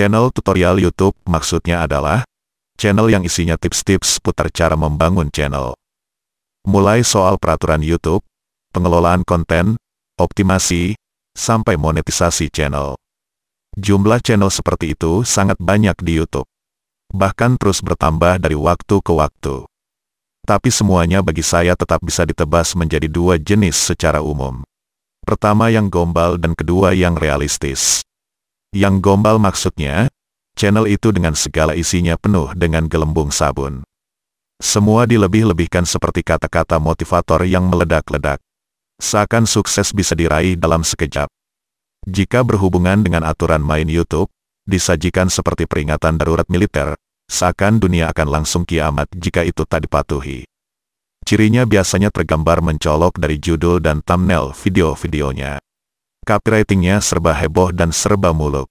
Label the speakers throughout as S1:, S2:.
S1: Channel tutorial YouTube maksudnya adalah channel yang isinya tips-tips putar cara membangun channel. Mulai soal peraturan YouTube, pengelolaan konten, optimasi, sampai monetisasi channel. Jumlah channel seperti itu sangat banyak di YouTube. Bahkan terus bertambah dari waktu ke waktu. Tapi semuanya bagi saya tetap bisa ditebas menjadi dua jenis secara umum. Pertama yang gombal dan kedua yang realistis. Yang gombal maksudnya, channel itu dengan segala isinya penuh dengan gelembung sabun. Semua dilebih-lebihkan seperti kata-kata motivator yang meledak-ledak. Seakan sukses bisa diraih dalam sekejap. Jika berhubungan dengan aturan main YouTube, disajikan seperti peringatan darurat militer, seakan dunia akan langsung kiamat jika itu tak dipatuhi. Cirinya biasanya tergambar mencolok dari judul dan thumbnail video-videonya. Copywritingnya serba heboh dan serba muluk.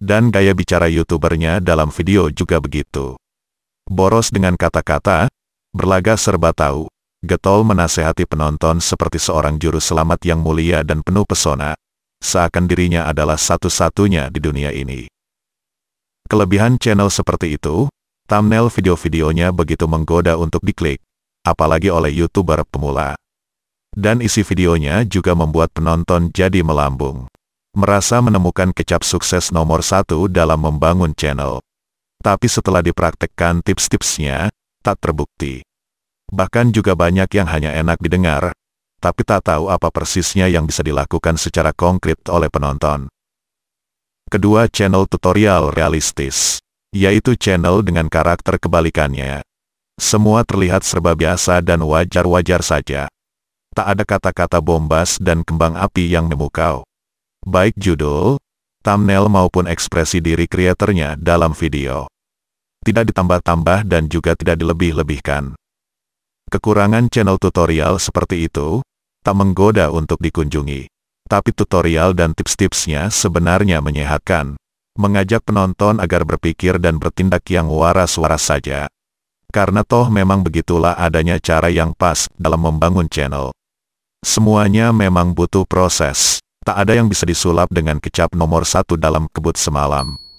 S1: Dan gaya bicara youtubernya dalam video juga begitu. Boros dengan kata-kata, berlagak serba tahu. Getol menasehati penonton seperti seorang juru selamat yang mulia dan penuh pesona, seakan dirinya adalah satu-satunya di dunia ini. Kelebihan channel seperti itu, thumbnail video-videonya begitu menggoda untuk diklik, apalagi oleh YouTuber pemula. Dan isi videonya juga membuat penonton jadi melambung. Merasa menemukan kecap sukses nomor satu dalam membangun channel. Tapi setelah dipraktekkan tips-tipsnya, tak terbukti. Bahkan juga banyak yang hanya enak didengar, tapi tak tahu apa persisnya yang bisa dilakukan secara konkret oleh penonton. Kedua channel tutorial realistis, yaitu channel dengan karakter kebalikannya. Semua terlihat serba biasa dan wajar-wajar saja tak ada kata-kata bombas dan kembang api yang memukau. Baik judul, thumbnail maupun ekspresi diri kreatornya dalam video. Tidak ditambah-tambah dan juga tidak dilebih-lebihkan. Kekurangan channel tutorial seperti itu, tak menggoda untuk dikunjungi. Tapi tutorial dan tips-tipsnya sebenarnya menyehatkan, mengajak penonton agar berpikir dan bertindak yang waras-waras saja. Karena toh memang begitulah adanya cara yang pas dalam membangun channel. Semuanya memang butuh proses. Tak ada yang bisa disulap dengan kecap nomor satu dalam kebut semalam.